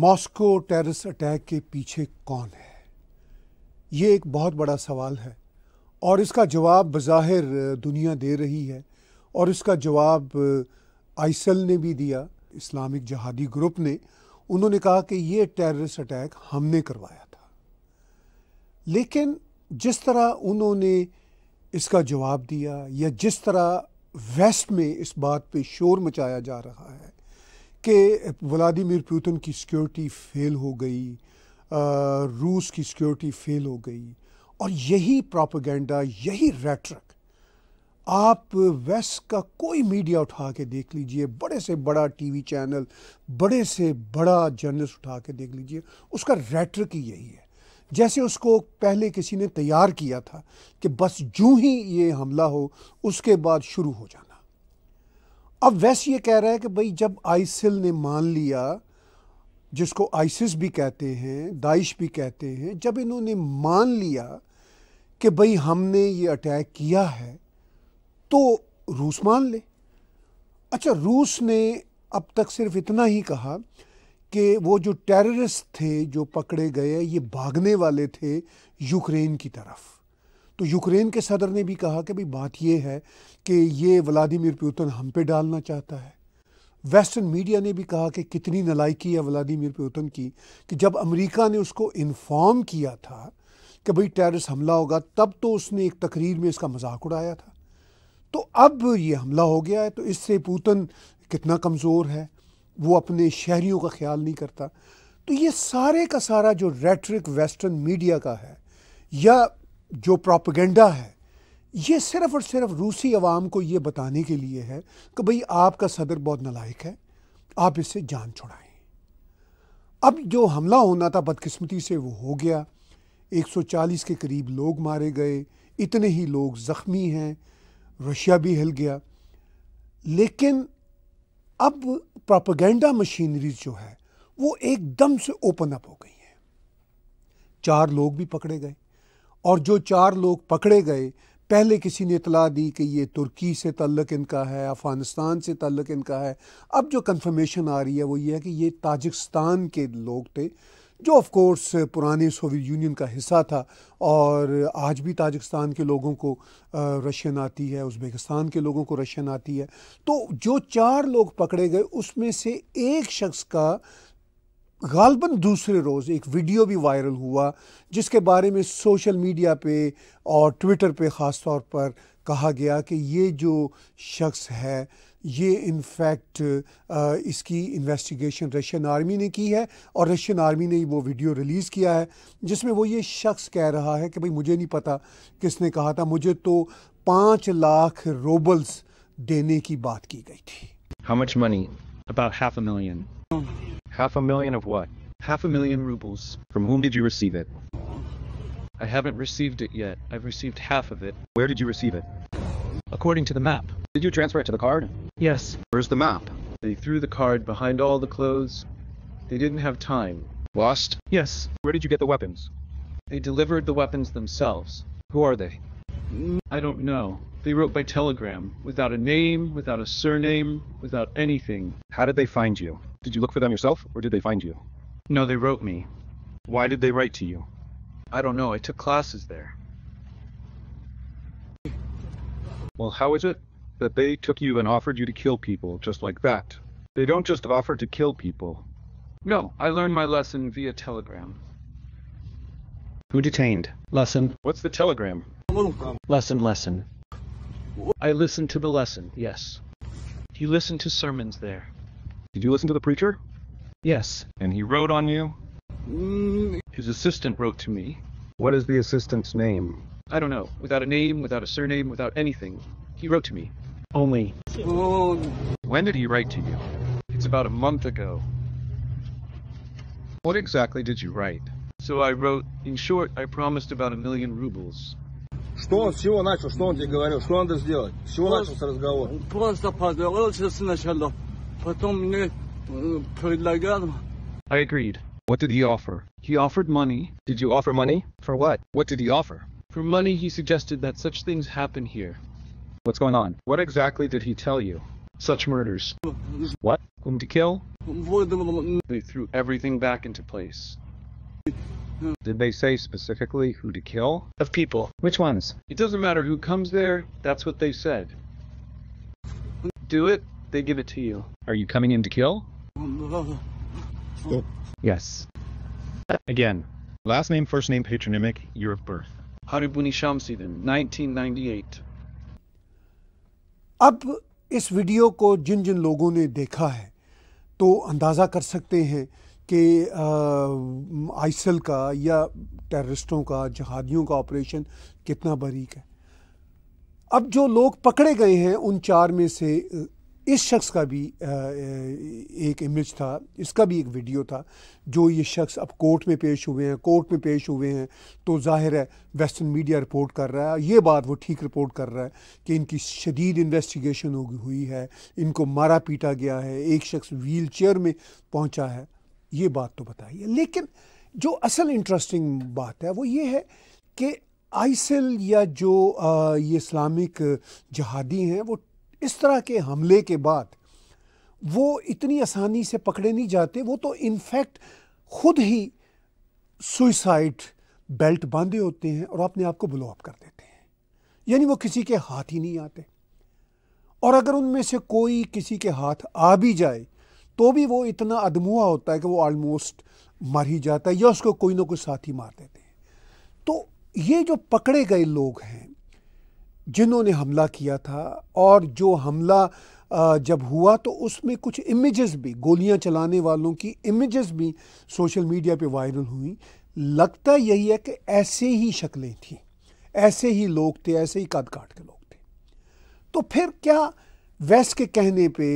Moscow terrorist attack के पीछे कौन है ये एक बहुत बड़ा सवाल है और इसका जवाब बज़ाहिर दुनिया दे रही है और इसका जवाब आइसल ने भी दिया इस्लामिक जहादी ग्रुप ने उन्होंने कहा कि ये टेररिस्ट अटैक हमने करवाया था लेकिन जिस तरह उन्होंने इसका जवाब दिया या जिस तरह वेस्ट में इस बात पे शोर मचाया जा रहा है कि व्लादिमिर पुतिन की सिक्योरिटी फ़ेल हो गई रूस की सिक्योरिटी फ़ेल हो गई और यही प्रोपागेंडा यही रेटरक आप वेस्ट का कोई मीडिया उठा के देख लीजिए बड़े से बड़ा टीवी चैनल बड़े से बड़ा जर्नलिस्ट उठा के देख लीजिए उसका रेटरक ही यही है जैसे उसको पहले किसी ने तैयार किया था कि बस जूँ ही ये हमला हो उसके बाद शुरू हो जाना अब वैस ये कह रहा है कि भाई जब आइसिल ने मान लिया जिसको आइसिस भी कहते हैं दाइश भी कहते हैं जब इन्होंने मान लिया कि भाई हमने ये अटैक किया है तो रूस मान ले अच्छा रूस ने अब तक सिर्फ इतना ही कहा कि वो जो टेररिस्ट थे जो पकड़े गए ये भागने वाले थे यूक्रेन की तरफ तो यूक्रेन के सदर ने भी कहा कि भाई बात यह है कि ये व्लादिमिर पुतिन हम पे डालना चाहता है वेस्टर्न मीडिया ने भी कहा कि कितनी नलायकी है व्लादिमिर पुतिन की कि जब अमेरिका ने उसको इन्फॉर्म किया था कि भाई टेरिस हमला होगा तब तो उसने एक तकरीर में इसका मजाक उड़ाया था तो अब ये हमला हो गया है तो इससे पुतिन कितना कमज़ोर है वो अपने शहरीों का ख्याल नहीं करता तो ये सारे का सारा जो रेटरिक वेस्टर्न मीडिया का है या जो प्रोपगेंडा है ये सिर्फ और सिर्फ रूसी अवाम को ये बताने के लिए है कि भाई आपका सदर बहुत नलायक है आप इससे जान छुड़ाएं अब जो हमला होना था बदकिस्मती से वो हो गया 140 के करीब लोग मारे गए इतने ही लोग ज़ख्मी हैं रशिया भी हिल गया लेकिन अब प्रोपागेंडा मशीनरीज जो है वो एकदम से ओपन अप हो गई हैं चार लोग भी पकड़े गए और जो चार लोग पकड़े गए पहले किसी ने इतला दी कि ये तुर्की से तल्लक इनका है अफ़गानिस्तान से तल्लक इनका है अब जो कन्फर्मेशन आ रही है वो ये है कि ये ताजिकस्तान के लोग थे जो ऑफ कोर्स पुराने सोवियत यूनियन का हिस्सा था और आज भी ताजिकस्तान के लोगों को रशियन आती है उज़्बेकिस्तान के लोगों को रशियन आती है तो जो चार लोग पकड़े गए उसमें से एक शख्स का गालबन दूसरे रोज़ एक वीडियो भी वायरल हुआ जिसके बारे में सोशल मीडिया पे और ट्विटर पे ख़ास तौर पर कहा गया कि ये जो शख्स है ये इनफैक्ट इसकी इन्वेस्टिगेशन रशियन आर्मी ने की है और रशियन आर्मी ने वो वीडियो रिलीज़ किया है जिसमें वो ये शख्स कह रहा है कि भाई मुझे नहीं पता किसने कहा था मुझे तो पाँच लाख रोबल्स देने की बात की गई थी How much money? About half a million. Half a million of what? Half a million rubles. From whom did you receive it? I haven't received it yet. I've received half of it. Where did you receive it? According to the map. Did you transfer it to the card? Yes. Where's the map? They threw the card behind all the clothes. They didn't have time. Lost? Yes. Where did you get the weapons? They delivered the weapons themselves. Who are they? I don't know. They wrote by telegram, without a name, without a surname, without anything. How did they find you? Did you look for them yourself, or did they find you? No, they wrote me. Why did they write to you? I don't know. I took classes there. Well, how is it that they took you and offered you to kill people just like that? They don't just offer to kill people. No, I learned my lesson via telegram. Who detained? Lesson. What's the telegram? Lesson, lesson. I listened to the lesson, yes. You listened to sermons there. Did you listen to the preacher? Yes. And he wrote on you? Mm, his assistant wrote to me. What is the assistant's name? I don't know. Without a name, without a surname, without anything. He wrote to me. Only. Oh. When did he write to you? It's about a month ago. What exactly did you write? So I wrote, in short, I promised about a million rubles. Что он, с чего начал, что он тебе говорил, что надо сделать? С чего просто, начался разговор? Просто поздоровался сначала, потом мне э, предлагал. I agreed. What did he offer? He offered money. Did you offer money? For what? What did he offer? For money he suggested that such things happen here. What's going on? What exactly did he tell you? Such murders. What? Whom to kill? They threw everything back into place. Who hmm. did they say specifically who to kill? Of people. Which ones? It doesn't matter who comes there, that's what they said. Do it, they give it to you. Are you coming in to kill? Yes. Again. Last name, first name, patronymic, year of birth. Haribuni Shamsidin, 1998. अब इस video को जिन जिन लोगों ने देखा है तो अंदाज़ा कर सकते हैं कि आइसल का या टेररिस्टों का जहादियों का ऑपरेशन कितना बारीक है अब जो लोग पकड़े गए हैं उन चार में से इस शख्स का भी एक इमेज था इसका भी एक वीडियो था जो ये शख्स अब कोर्ट में पेश हुए हैं कोर्ट में पेश हुए हैं तो जाहिर है वेस्टर्न मीडिया रिपोर्ट कर रहा है ये बात वो ठीक रिपोर्ट कर रहा है कि इनकी शदीद इन्वेस्टिगेशन हुई है इनको मारा पीटा गया है एक शख्स व्हील चेयर में पहुँचा है ये बात तो बताइए लेकिन जो असल इंटरेस्टिंग बात है वो ये है कि आइसिल या जो ये इस्लामिक जहादी हैं वो इस तरह के हमले के बाद वो इतनी आसानी से पकड़े नहीं जाते वो तो इनफैक्ट खुद ही सुइसाइड बेल्ट बांधे होते हैं और अपने आप को ब्लो अप कर देते हैं यानी वो किसी के हाथ ही नहीं आते और अगर उनमें से कोई किसी के हाथ आ भी जाए तो भी वो इतना अदमुआ होता है कि वो ऑलमोस्ट मर ही जाता है या उसको कोई ना कोई साथी मार देते हैं तो ये जो पकड़े गए लोग हैं जिन्होंने हमला किया था और जो हमला जब हुआ तो उसमें कुछ इमेजेस भी गोलियां चलाने वालों की इमेजेस भी सोशल मीडिया पे वायरल हुई लगता यही है कि ऐसे ही शक्लें थी ऐसे ही लोग थे ऐसे ही कद काट के लोग थे तो फिर क्या वेस्ट के कहने पे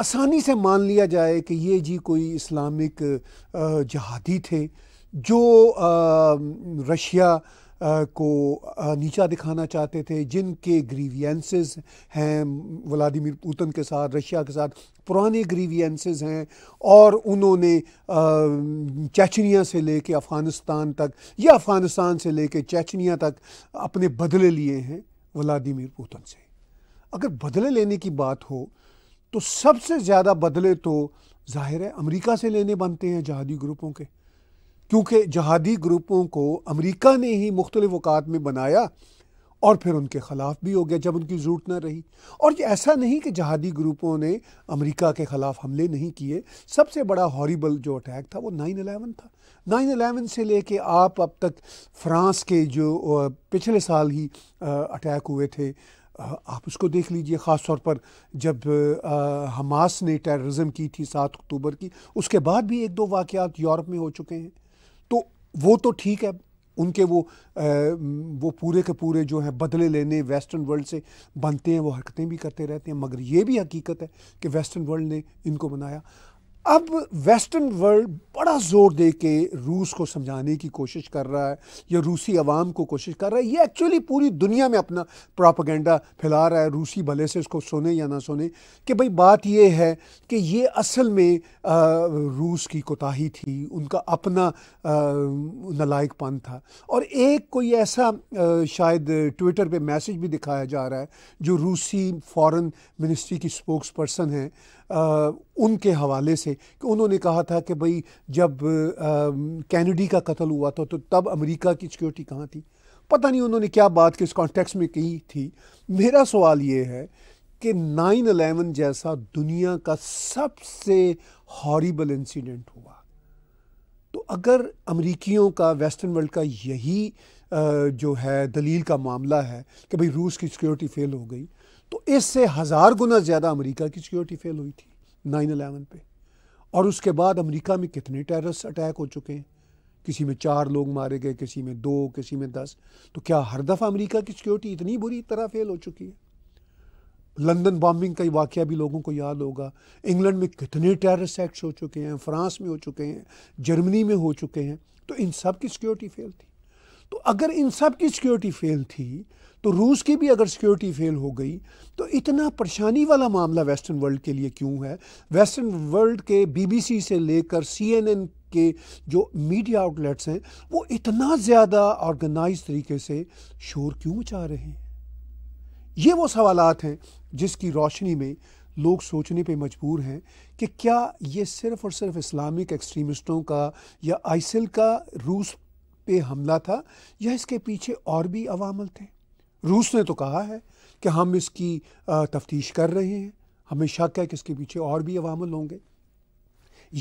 आसानी से मान लिया जाए कि ये जी कोई इस्लामिक जहादी थे जो रशिया को नीचा दिखाना चाहते थे जिनके ग्रीवियंसेस हैं व्लादिमिर पुतिन के साथ रशिया के साथ पुराने ग्रीवियंसेस हैं और उन्होंने चेचनिया से लेके अफ़गानिस्तान तक या अफ़गानिस्तान से लेके चेचनिया तक अपने बदले लिए हैं व्लादिमिर पुतिन से अगर बदले लेने की बात हो तो सबसे ज़्यादा बदले तो जाहिर है अमेरिका से लेने बनते हैं जहादी ग्रुपों के क्योंकि जहादी ग्रुपों को अमेरिका ने ही मुख्तलिफ अवकात में बनाया और फिर उनके ख़िलाफ़ भी हो गया जब उनकी ज़रूरत ना रही और ये ऐसा नहीं कि जहादी ग्रुपों ने अमेरिका के ख़िलाफ़ हमले नहीं किए सबसे बड़ा हॉरिबल जो अटैक था वो नाइन अलेवन था नाइन अलेवन से लेके आप अब तक फ्रांस के जो पिछले साल ही अटैक हुए थे आप उसको देख लीजिए ख़ास तौर पर जब आ, हमास ने टेररिज्म की थी सात अक्टूबर की उसके बाद भी एक दो वाक़ात यूरोप में हो चुके हैं तो वो तो ठीक है उनके वो आ, वो पूरे के पूरे जो हैं बदले लेने वेस्टर्न वर्ल्ड से बनते हैं वो हरकतें भी करते रहते हैं मगर ये भी हकीकत है कि वेस्टर्न वर्ल्ड ने इनको बनाया अब वेस्टर्न वर्ल्ड बड़ा ज़ोर दे के रूस को समझाने की कोशिश कर रहा है या रूसी आवाम को कोशिश कर रहा है ये एक्चुअली पूरी दुनिया में अपना प्रोपागेंडा फैला रहा है रूसी भले से इसको सुने या ना सुने कि भाई बात ये है कि ये असल में आ, रूस की कोताही थी उनका अपना नलायकपन था और एक कोई ऐसा आ, शायद ट्विटर पे मैसेज भी दिखाया जा रहा है जो रूसी फॉरेन मिनिस्ट्री की स्पोक्स पर्सन है उनके हवाले से कि उन्होंने कहा था कि भाई जब कैनेडी का कत्ल हुआ था तो तब अमेरिका की सिक्योरिटी कहाँ थी पता नहीं उन्होंने क्या बात किस कॉन्टेक्स्ट में कही थी मेरा सवाल ये है कि नाइन अलेवन जैसा दुनिया का सबसे हॉरीबल इंसिडेंट हुआ तो अगर अमरीकियों का वेस्टर्न वर्ल्ड का यही जो है दलील का मामला है कि भाई रूस की सिक्योरिटी फेल हो गई तो इससे हज़ार गुना ज़्यादा अमेरिका की सिक्योरिटी फेल हुई थी नाइन अलेवन पे और उसके बाद अमेरिका में कितने टेररिस्ट अटैक हो चुके हैं किसी में चार लोग मारे गए किसी में दो किसी में दस तो क्या हर दफ़ा अमेरिका की सिक्योरिटी इतनी बुरी तरह फेल हो चुकी है लंदन बॉम्बिंग का वाक्य वाक़ भी लोगों को याद होगा इंग्लैंड में कितने टेररिस्ट एक्ट्स हो चुके हैं फ्रांस में हो चुके हैं जर्मनी में हो चुके हैं तो इन सब की सिक्योरिटी फेल थी तो अगर इन सब की सिक्योरिटी फेल थी तो रूस की भी अगर सिक्योरिटी फेल हो गई तो इतना परेशानी वाला मामला वेस्टर्न वर्ल्ड के लिए क्यों है वेस्टर्न वर्ल्ड के बीबीसी से लेकर सीएनएन के जो मीडिया आउटलेट्स हैं वो इतना ज़्यादा ऑर्गेनाइज तरीके से शोर क्यों मचा रहे हैं ये वो सवालत हैं जिसकी रोशनी में लोग सोचने पे मजबूर हैं कि क्या ये सिर्फ और सिर्फ इस्लामिक एक्सट्रीमिस्टों का या आइसिल का रूस पे हमला था या इसके पीछे और भी अवामल थे रूस ने तो कहा है कि हम इसकी तफ्तीश कर रहे हैं हमें शक है कि इसके पीछे और भी अवामल होंगे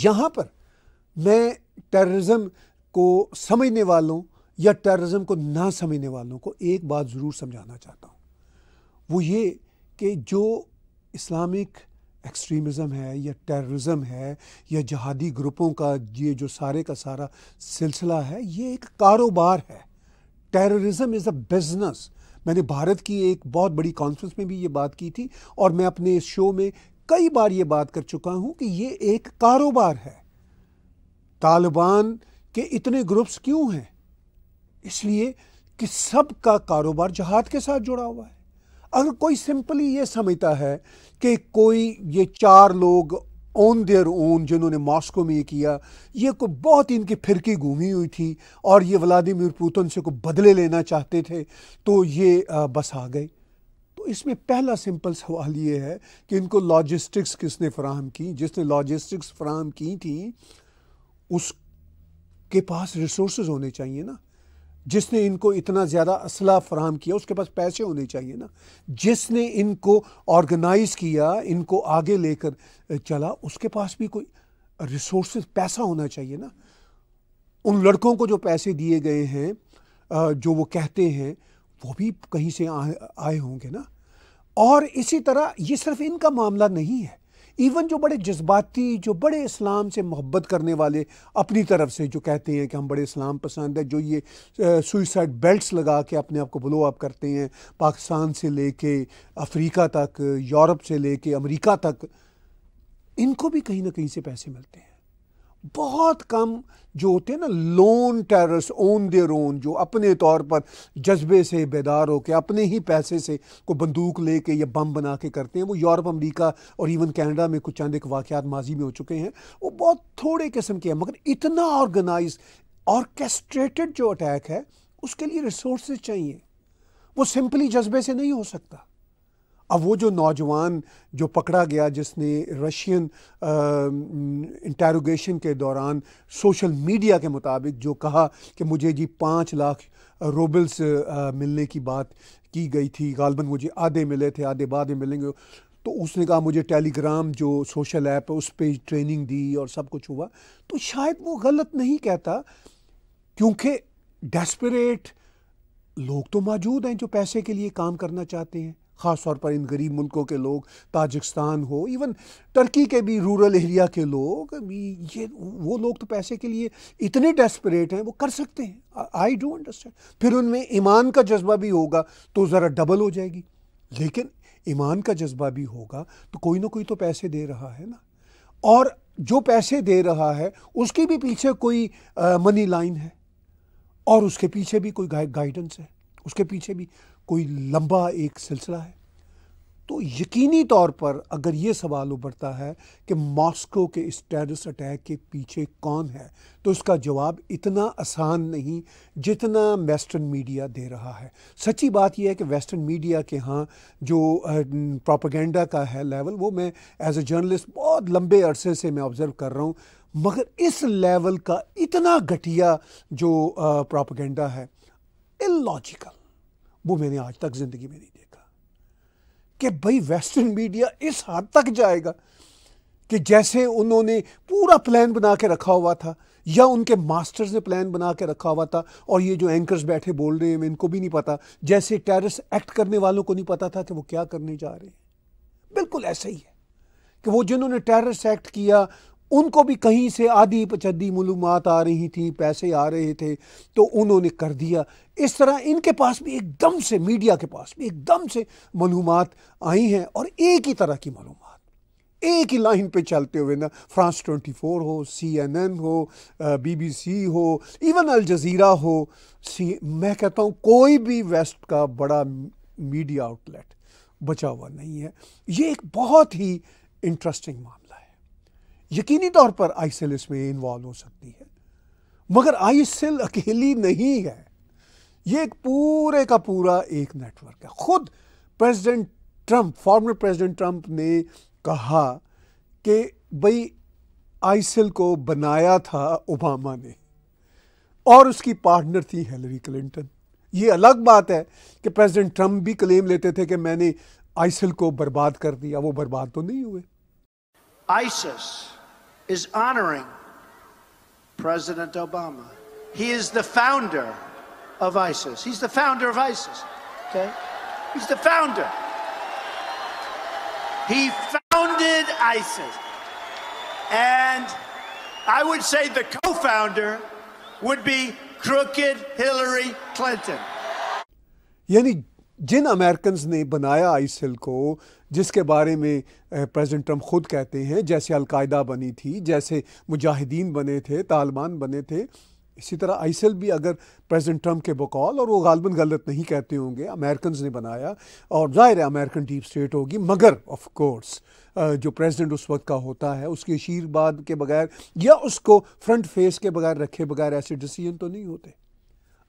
यहाँ पर मैं टेर्रजम को समझने वालों या टेर्रजम को ना समझने वालों को एक बात ज़रूर समझाना चाहता हूँ वो ये कि जो इस्लामिक एक्सट्रीमिज़म है या टेररिज़म है या जहादी ग्रुपों का ये जो सारे का सारा सिलसिला है ये एक कारोबार है टेररिज़म इज़ अ बिज़नेस मैंने भारत की एक बहुत बड़ी कॉन्फ्रेंस में भी ये बात की थी और मैं अपने इस शो में कई बार ये बात कर चुका हूँ कि ये एक कारोबार है तालिबान के इतने ग्रुप्स क्यों हैं इसलिए कि सब का कारोबार जहाद के साथ जुड़ा हुआ है अगर कोई सिंपली ये समझता है कि कोई ये चार लोग ऑन देयर ओन जिन्होंने मॉस्को में ये किया ये को बहुत इनकी फिरकी घूमी हुई थी और ये व्लादिमीर पुतिन से को बदले लेना चाहते थे तो ये बस आ गए तो इसमें पहला सिंपल सवाल ये है कि इनको लॉजिस्टिक्स किसने फ्राहम की जिसने लॉजिस्टिक्स फ्राहम की थी उसके पास रिसोर्स होने चाहिए ना जिसने इनको इतना ज़्यादा असला फ्राहम किया उसके पास पैसे होने चाहिए ना जिसने इनको ऑर्गेनाइज किया इनको आगे लेकर चला उसके पास भी कोई रिसोर्स पैसा होना चाहिए ना उन लड़कों को जो पैसे दिए गए हैं जो वो कहते हैं वो भी कहीं से आए होंगे ना और इसी तरह ये सिर्फ इनका मामला नहीं है इवन जो बड़े जज्बाती जो बड़े इस्लाम से मोहब्बत करने वाले अपनी तरफ से जो कहते हैं कि हम बड़े इस्लाम पसंद है जो ये सुइसाइड बेल्ट्स लगा के अपने आप को ब्लो अप करते हैं पाकिस्तान से ले कर अफ्रीका तक यूरोप से ले कर अमरीका तक इनको भी कहीं ना कहीं से पैसे मिलते हैं बहुत कम जो होते हैं ना lone terrors on their own जो अपने तौर पर जज्बे से बेदार होकर अपने ही पैसे से को बंदूक लेके या बम बना के करते हैं वो यूरोप अमेरिका और इवन कनाडा में कुछ चंद एक वाक़ात माजी में हो चुके हैं वो बहुत थोड़े किस्म के हैं मगर इतना ऑर्गेनाइज ऑर्केस्ट्रेटेड जो अटैक है उसके लिए रिसोर्स चाहिए वो सिंपली जज्बे से नहीं हो सकता अब वो जो नौजवान जो पकड़ा गया जिसने रशियन इंटेरोगेशन के दौरान सोशल मीडिया के मुताबिक जो कहा कि मुझे जी पाँच लाख रोबल्स मिलने की बात की गई थी गालबन मुझे आधे मिले थे आधे बाद में मिलेंगे तो उसने कहा मुझे टेलीग्राम जो सोशल ऐप है उस पर ट्रेनिंग दी और सब कुछ हुआ तो शायद वो गलत नहीं कहता क्योंकि डेस्परेट लोग तो मौजूद हैं जो पैसे के लिए काम करना चाहते हैं ख़ास तौर पर इन गरीब मुल्कों के लोग ताजिकस्तान हो इवन टर्की के भी रूरल एरिया के लोग ये वो लोग तो पैसे के लिए इतने डेस्परेट हैं वो कर सकते हैं आई डोंट अंडरस्टैंड फिर उनमें ईमान का जज्बा भी होगा तो ज़रा डबल हो जाएगी लेकिन ईमान का जज्बा भी होगा तो कोई ना कोई तो पैसे दे रहा है ना और जो पैसे दे रहा है उसके भी पीछे कोई मनी लाइन है और उसके पीछे भी कोई गाइडेंस है उसके पीछे भी कोई लंबा एक सिलसिला है तो यकीनी तौर पर अगर ये सवाल उभरता है कि मॉस्को के इस टेरिस अटैक के पीछे कौन है तो इसका जवाब इतना आसान नहीं जितना वेस्टर्न मीडिया दे रहा है सच्ची बात यह है कि वेस्टर्न मीडिया के यहाँ जो प्रोपागेंडा का है लेवल वो मैं एज ए जर्नलिस्ट बहुत लंबे अरसे से मैं ऑब्ज़र्व कर रहा हूँ मगर इस लेवल का इतना घटिया जो प्रोपागेंडा है इलॉजिकल वो मैंने आज तक ज़िंदगी में नहीं देखा कि भाई वेस्टर्न मीडिया इस हद तक जाएगा कि जैसे उन्होंने पूरा प्लान बना के रखा हुआ था या उनके मास्टर्स ने प्लान बना के रखा हुआ था और ये जो एंकर्स बैठे बोल रहे हैं इनको भी नहीं पता जैसे टेरिस एक्ट करने वालों को नहीं पता था कि वो क्या करने जा रहे हैं बिल्कुल ऐसा ही है कि वो जिन्होंने टेरिस एक्ट किया उनको भी कहीं से आधी पचदी मलूम आ रही थी पैसे आ रहे थे तो उन्होंने कर दिया इस तरह इनके पास भी एकदम से मीडिया के पास भी एकदम से मलूम आई हैं और एक ही तरह की मालूम एक ही लाइन पे चलते हुए ना फ्रांस 24 हो सीएनएन हो बीबीसी हो इवन अल जजीरा हो सी मैं कहता हूँ कोई भी वेस्ट का बड़ा मीडिया आउटलेट बचा हुआ नहीं है ये एक बहुत ही इंटरेस्टिंग मामला यकीनी तौर पर आईसिल इसमें इन्वॉल्व हो सकती है मगर आईसिल अकेली नहीं है ये एक पूरे का पूरा एक नेटवर्क है खुद President Trump former President Trump ने कहा कि भाई आईसिल को बनाया था ओबामा ने और उसकी पार्टनर थी हिलरी क्लिंटन ये अलग बात है कि प्रेसिडेंट ट्रंप भी क्लेम लेते थे कि मैंने आईसिल को बर्बाद कर दिया वो बर्बाद तो नहीं हुए ISIS is honoring President Obama. He is the founder of ISIS. He's the founder of ISIS. Okay? He's the founder. He founded ISIS. And I would say the co founder would be crooked Hillary Clinton. Yeni. जिन American ने बनाया आईसिल को जिसके बारे में president Trump खुद कहते हैं जैसे अलकायदा बनी थी जैसे मुजाहिदीन बने थे तालिबान बने थे इसी तरह आईसिल भी अगर प्रेसिडेंट ट्रम्प के बकौल और वो गालबन गलत नहीं कहते होंगे अमेरिकन ने बनाया और ज़ाहिर है अमेरिकन डीप स्टेट होगी मगर ऑफ कोर्स जो प्रेसिडेंट उस वक्त का होता है उसकी आशीर्वाद के बगैर या उसको फ्रंट फेस के बगैर रखे बगैर ऐसे डिसीजन तो नहीं होते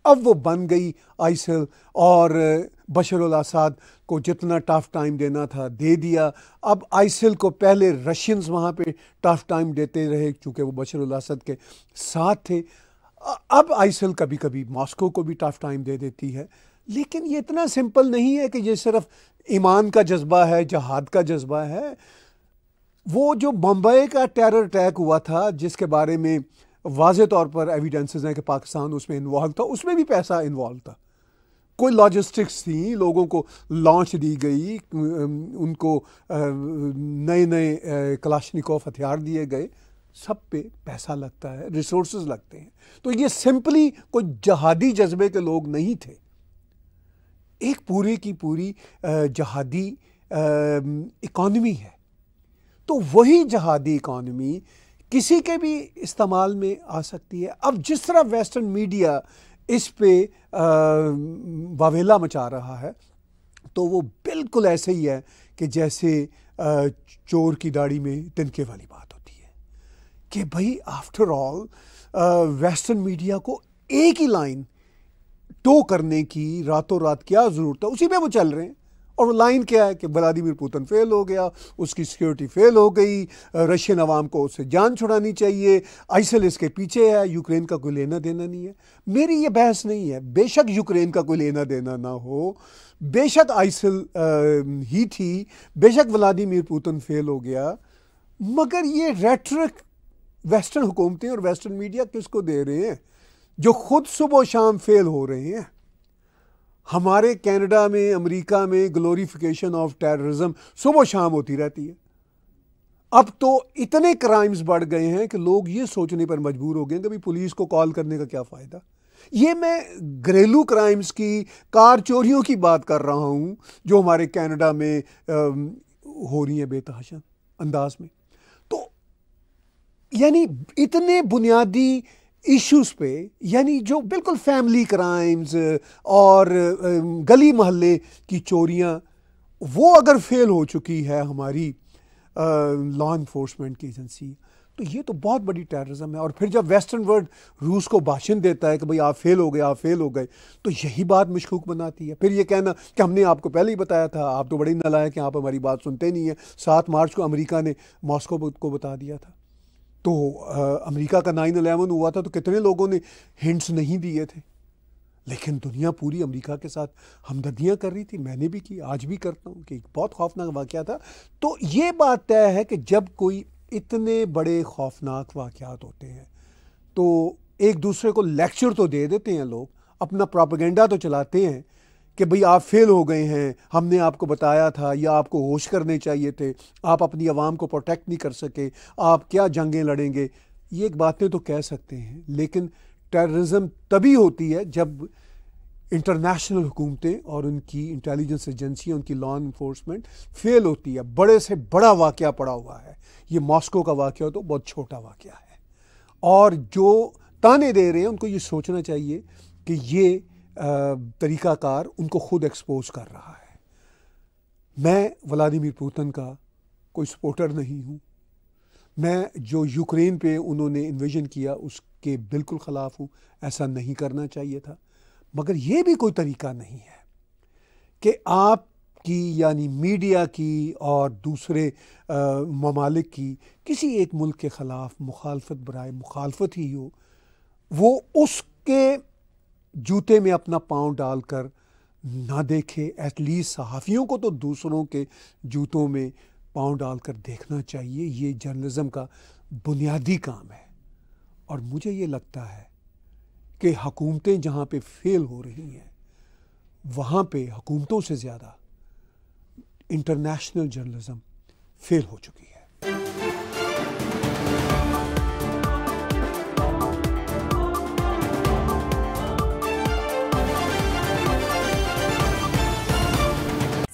अब वो बन गई आइसिल और बशर असाद को जितना टफ टाइम देना था दे दिया अब आइसिल को पहले रशियंस वहाँ पे टफ टाइम देते रहे क्योंकि वो बशर असद के साथ थे अब आइसिल कभी कभी मॉस्को को भी टफ टाइम दे देती है लेकिन ये इतना सिंपल नहीं है कि ये सिर्फ ईमान का जज्बा है जहाद का जज्बा है वो जो बम्बई का टेरर अटैक हुआ था जिसके बारे में वाज तौर पर एविडेंसेस हैं कि पाकिस्तान उसमें इन्वॉल्व था उसमें भी पैसा इन्वॉल्व था कोई लॉजिस्टिक्स थी लोगों को लॉन्च दी गई उनको नए नए कलाशनिकोफ हथियार दिए गए सब पे पैसा लगता है रिसोर्स लगते हैं तो ये सिंपली कोई जहादी जज्बे के लोग नहीं थे एक पूरे की पूरी जहादी इकॉनमी है तो वही जहादी इकॉनमी किसी के भी इस्तेमाल में आ सकती है अब जिस तरह वेस्टर्न मीडिया इस पे वावेला मचा रहा है तो वो बिल्कुल ऐसे ही है कि जैसे चोर की दाढ़ी में तिनके वाली बात होती है कि भाई आफ्टर ऑल वेस्टर्न मीडिया को एक ही लाइन टो करने की रातों रात क्या ज़रूरत है उसी पे वो चल रहे हैं और लाइन क्या है कि व्लादिमिर पुतिन फेल हो गया उसकी सिक्योरिटी फेल हो गई रशियन आवाम को उससे जान छुड़ानी चाहिए आइसल इसके पीछे है यूक्रेन का कोई लेना देना नहीं है मेरी ये बहस नहीं है बेशक यूक्रेन का कोई लेना देना ना हो बेशक आइसल ही थी बेशक व्लादिमिर पुतिन फेल हो गया मगर ये रेटरिक वेस्टर्न हुकूमतें और वेस्टर्न मीडिया किसको दे रहे हैं जो खुद सुबह शाम फेल हो रहे हैं हमारे कनाडा में अमेरिका में ग्लोरीफिकेशन ऑफ टेररिज्म सुबह शाम होती रहती है अब तो इतने क्राइम्स बढ़ गए हैं कि लोग ये सोचने पर मजबूर हो गए हैं कि भाई पुलिस को कॉल करने का क्या फ़ायदा ये मैं घरेलू क्राइम्स की कार चोरियों की बात कर रहा हूँ जो हमारे कनाडा में आ, हो रही हैं बेतहाशा अंदाज में तो यानी इतने बुनियादी इश्यूज़ पे यानी जो बिल्कुल फैमिली क्राइम्स और गली मोहल्ले की चोरियाँ वो अगर फेल हो चुकी है हमारी लॉ इन्फोर्समेंट की एजेंसी तो ये तो बहुत बड़ी टेररिज्म है और फिर जब वेस्टर्न वर्ल्ड रूस को भाषण देता है कि भाई आप फेल हो गए आप फेल हो गए तो यही बात मशकूक बनाती है फिर ये कहना कि हमने आपको पहले ही बताया था आप तो बड़े नलायक हैं आप हमारी बात सुनते नहीं हैं सात मार्च को अमेरिका ने मॉस्को को बता दिया था तो अमेरिका का नाइन अलेवन हुआ था तो कितने लोगों ने हिंट्स नहीं दिए थे लेकिन दुनिया पूरी अमेरिका के साथ हमदर्दियाँ कर रही थी मैंने भी की आज भी करता हूँ कि एक बहुत खौफनाक वाक़ था तो ये बात तय है कि जब कोई इतने बड़े खौफनाक वाक़ होते हैं तो एक दूसरे को लेक्चर तो दे देते हैं लोग अपना प्रोपागेंडा तो चलाते हैं कि भाई आप फेल हो गए हैं हमने आपको बताया था या आपको होश करने चाहिए थे आप अपनी आवाम को प्रोटेक्ट नहीं कर सके आप क्या जंगें लड़ेंगे ये एक बातें तो कह सकते हैं लेकिन टेररिज्म तभी होती है जब इंटरनेशनल हुकूमतें और उनकी इंटेलिजेंस एजेंसियाँ उनकी लॉ इन्फोर्समेंट फेल होती है बड़े से बड़ा वाक़ पड़ा हुआ है ये मॉस्को का वाक़ तो बहुत छोटा वाक़ है और जो ताने दे रहे हैं उनको ये सोचना चाहिए कि ये तरीक़ाकार उनको खुद एक्सपोज कर रहा है मैं व्लादिमीर पुतिन का कोई सपोर्टर नहीं हूँ मैं जो यूक्रेन पे उन्होंने इन्वेजन किया उसके बिल्कुल ख़िलाफ़ हूँ ऐसा नहीं करना चाहिए था मगर ये भी कोई तरीका नहीं है कि आपकी यानी मीडिया की और दूसरे ममालिक की किसी एक मुल्क के ख़िलाफ़ मुखालफत बरए मुखालफत ही हो वो उसके जूते में अपना पाँव डालकर ना देखे एटलीस्ट सहाफ़ियों को तो दूसरों के जूतों में पाँव डालकर देखना चाहिए ये जर्नलिज़म का बुनियादी काम है और मुझे ये लगता है कि हकूमतें जहाँ पे फेल हो रही हैं वहाँ पे हकूमतों से ज़्यादा इंटरनेशनल जर्नलिज़म फेल हो चुकी है